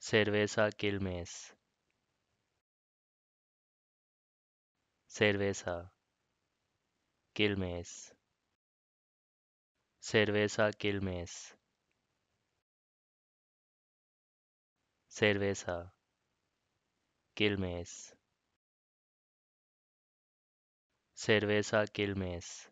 Cerveza Quilmes. Cerveza Quilmes. Cerveza Quilmes. Cerveza Quilmes. Cerveza Quilmes.